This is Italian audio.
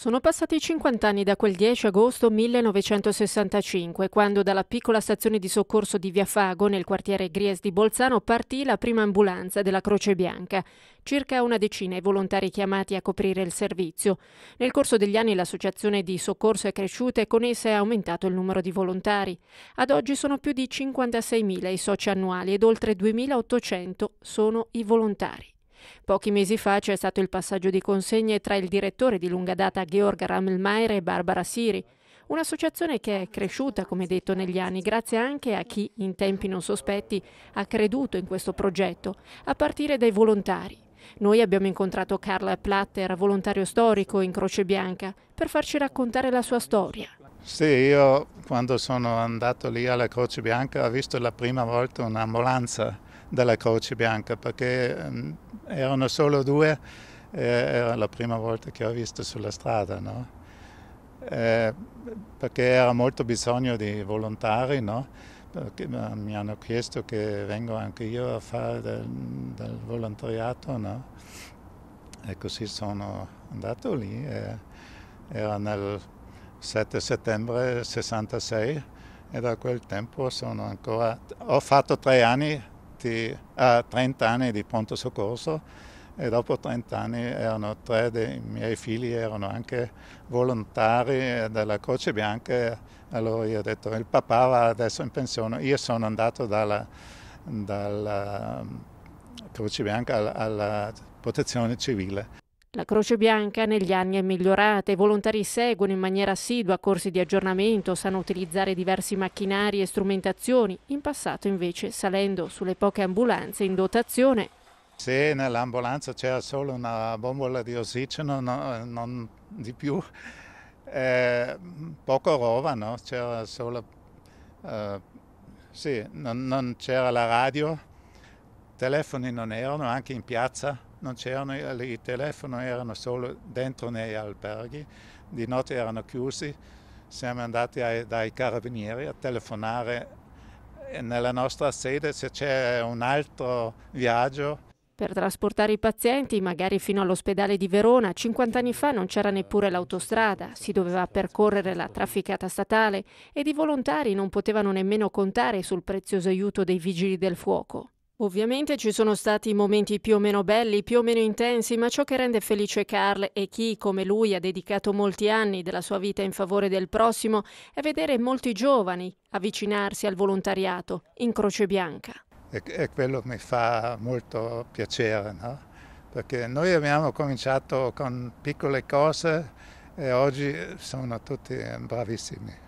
Sono passati 50 anni da quel 10 agosto 1965, quando dalla piccola stazione di soccorso di Via Fago, nel quartiere Gries di Bolzano, partì la prima ambulanza della Croce Bianca. Circa una decina i volontari chiamati a coprire il servizio. Nel corso degli anni l'associazione di soccorso è cresciuta e con essa è aumentato il numero di volontari. Ad oggi sono più di 56.000 i soci annuali ed oltre 2.800 sono i volontari. Pochi mesi fa c'è stato il passaggio di consegne tra il direttore di lunga data Georg Rammelmeier e Barbara Siri, un'associazione che è cresciuta, come detto, negli anni grazie anche a chi, in tempi non sospetti, ha creduto in questo progetto, a partire dai volontari. Noi abbiamo incontrato Carla Platter, volontario storico in Croce Bianca, per farci raccontare la sua storia. Sì, io quando sono andato lì alla Croce Bianca ho visto la prima volta un'ambulanza della Croce Bianca perché um, erano solo due, eh, era la prima volta che ho visto sulla strada, no? eh, perché era molto bisogno di volontari, no? perché, uh, mi hanno chiesto che vengo anche io a fare del, del volontariato no? e così sono andato lì, eh, era nel 7 settembre 66 e da quel tempo sono ancora, ho fatto tre anni iscritti a 30 anni di pronto soccorso e dopo 30 anni erano tre dei miei figli, erano anche volontari della Croce Bianca. Allora io ho detto il papà va adesso in pensione, io sono andato dalla, dalla mm, Croce Bianca alla, alla protezione civile. La Croce Bianca negli anni è migliorata, i volontari seguono in maniera assidua corsi di aggiornamento, sanno utilizzare diversi macchinari e strumentazioni, in passato invece salendo sulle poche ambulanze in dotazione. Se nell'ambulanza c'era solo una bombola di ossigeno, no, non di più, eh, poco roba, no? c'era solo... Eh, sì, non, non c'era la radio, telefoni non erano, anche in piazza non c'erano i telefoni, erano solo dentro negli alberghi, di notte erano chiusi, siamo andati ai, dai carabinieri a telefonare nella nostra sede se c'è un altro viaggio. Per trasportare i pazienti, magari fino all'ospedale di Verona, 50 anni fa non c'era neppure l'autostrada, si doveva percorrere la trafficata statale ed i volontari non potevano nemmeno contare sul prezioso aiuto dei vigili del fuoco. Ovviamente ci sono stati momenti più o meno belli, più o meno intensi, ma ciò che rende felice Carl e chi, come lui, ha dedicato molti anni della sua vita in favore del prossimo, è vedere molti giovani avvicinarsi al volontariato in Croce Bianca. È, è quello che mi fa molto piacere, no? perché noi abbiamo cominciato con piccole cose e oggi sono tutti bravissimi.